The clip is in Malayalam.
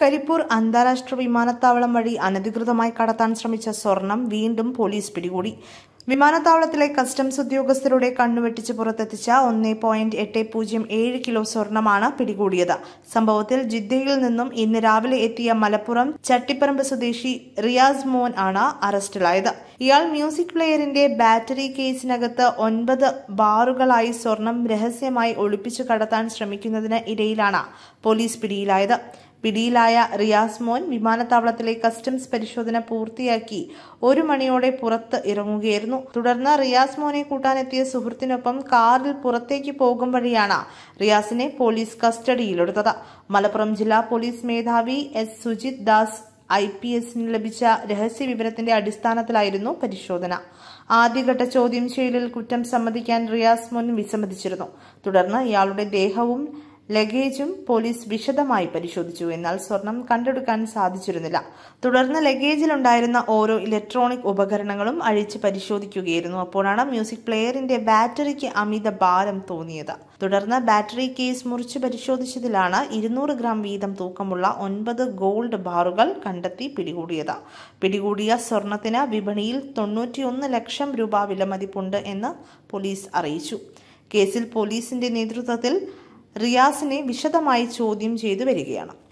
കരിപ്പൂർ അന്താരാഷ്ട്ര വിമാനത്താവളം വഴി അനധികൃതമായി കടത്താൻ ശ്രമിച്ച സ്വർണം വീണ്ടും പോലീസ് പിടികൂടി വിമാനത്താവളത്തിലെ കസ്റ്റംസ് ഉദ്യോഗസ്ഥരുടെ കണ്ണുവെട്ടിച്ച് പുറത്തെത്തിച്ച ഒന്നേ പോയിന്റ് എട്ട് പൂജ്യം ഏഴ് കിലോ സ്വർണമാണ് പിടികൂടിയത് സംഭവത്തിൽ ജിദ്ദയിൽ നിന്നും ഇന്ന് രാവിലെ എത്തിയ മലപ്പുറം ചട്ടിപ്പറമ്പ് സ്വദേശി റിയാസ് മോൻ ആണ് അറസ്റ്റിലായത് ഇയാൾ മ്യൂസിക് പ്ലെയറിന്റെ ബാറ്ററി കേസിനകത്ത് ഒൻപത് ബാറുകളായി സ്വർണം രഹസ്യമായി ഒളിപ്പിച്ചു കടത്താൻ ശ്രമിക്കുന്നതിന് ഇടയിലാണ് പോലീസ് പിടിയിലായത് പിടിയിലായ റിയാസ് മോൻ വിമാനത്താവളത്തിലെ കസ്റ്റംസ് പരിശോധന പൂർത്തിയാക്കി ഒരു മണിയോടെ പുറത്ത് ഇറങ്ങുകയായിരുന്നു തുടർന്ന് റിയാസ് മോനെ കൂട്ടാനെത്തിയ സുഹൃത്തിനൊപ്പം കാറിൽ പുറത്തേക്ക് പോകും വഴിയാണ് റിയാസിനെ പോലീസ് കസ്റ്റഡിയിലെടുത്തത് മലപ്പുറം ജില്ലാ പോലീസ് മേധാവി S Sujith Das I P എസിന് ലഭിച്ച രഹസ്യ വിവരത്തിന്റെ അടിസ്ഥാനത്തിലായിരുന്നു പരിശോധന ആദ്യഘട്ട ചോദ്യം ചെയ്യലിൽ കുറ്റം സമ്മതിക്കാൻ റിയാസ് മോൻ വിസമ്മതിച്ചിരുന്നു തുടർന്ന് ഇയാളുടെ ദേഹവും ലഗേജും പോലീസ് വിശദമായി പരിശോധിച്ചു എന്നാൽ സ്വർണം കണ്ടെടുക്കാൻ സാധിച്ചിരുന്നില്ല തുടർന്ന് ലഗേജിലുണ്ടായിരുന്ന ഓരോ ഇലക്ട്രോണിക് ഉപകരണങ്ങളും അഴിച്ച് പരിശോധിക്കുകയായിരുന്നു അപ്പോഴാണ് മ്യൂസിക് പ്ലെയറിന്റെ ബാറ്ററിക്ക് അമിത ഭാരം തോന്നിയത് തുടർന്ന് ബാറ്ററി കേസ് മുറിച്ച് പരിശോധിച്ചതിലാണ് ഇരുന്നൂറ് ഗ്രാം വീതം തൂക്കമുള്ള ഒൻപത് ഗോൾഡ് ബാറുകൾ കണ്ടെത്തി പിടികൂടിയത് പിടികൂടിയ സ്വർണത്തിന് വിപണിയിൽ തൊണ്ണൂറ്റിയൊന്ന് ലക്ഷം രൂപ വിലമതിപ്പുണ്ട് എന്ന് പോലീസ് അറിയിച്ചു കേസിൽ പോലീസിന്റെ നേതൃത്വത്തിൽ റിയാസിനെ വിശദമായി ചോദ്യം ചെയ്തു വരികയാണ്